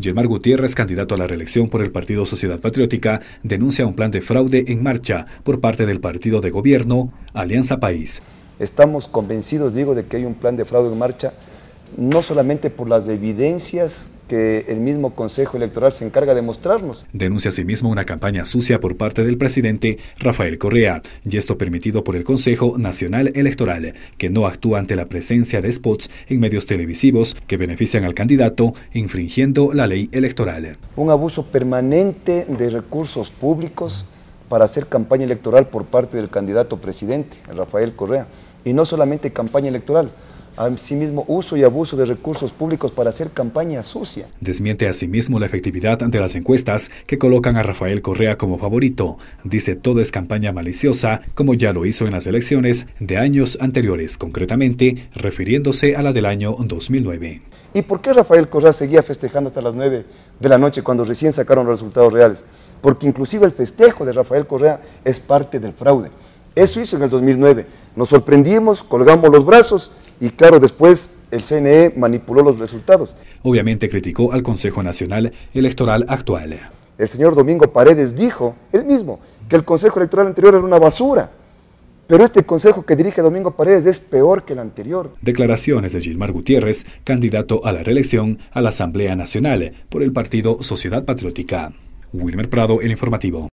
Yelmar Gutiérrez, candidato a la reelección por el Partido Sociedad Patriótica, denuncia un plan de fraude en marcha por parte del partido de gobierno Alianza País. Estamos convencidos, digo, de que hay un plan de fraude en marcha, no solamente por las evidencias que el mismo Consejo Electoral se encarga de mostrarnos. Denuncia asimismo una campaña sucia por parte del presidente Rafael Correa, y esto permitido por el Consejo Nacional Electoral, que no actúa ante la presencia de spots en medios televisivos que benefician al candidato, infringiendo la ley electoral. Un abuso permanente de recursos públicos para hacer campaña electoral por parte del candidato presidente, Rafael Correa. Y no solamente campaña electoral, asimismo uso y abuso de recursos públicos para hacer campaña sucia. Desmiente asimismo la efectividad de las encuestas que colocan a Rafael Correa como favorito. Dice todo es campaña maliciosa, como ya lo hizo en las elecciones de años anteriores, concretamente refiriéndose a la del año 2009. ¿Y por qué Rafael Correa seguía festejando hasta las 9 de la noche cuando recién sacaron los resultados reales? Porque inclusive el festejo de Rafael Correa es parte del fraude. Eso hizo en el 2009. Nos sorprendimos, colgamos los brazos y claro, después el CNE manipuló los resultados. Obviamente criticó al Consejo Nacional Electoral actual. El señor Domingo Paredes dijo, él mismo, que el Consejo Electoral anterior era una basura. Pero este consejo que dirige Domingo Paredes es peor que el anterior. Declaraciones de Gilmar Gutiérrez, candidato a la reelección a la Asamblea Nacional por el partido Sociedad Patriótica. Wilmer Prado, el informativo.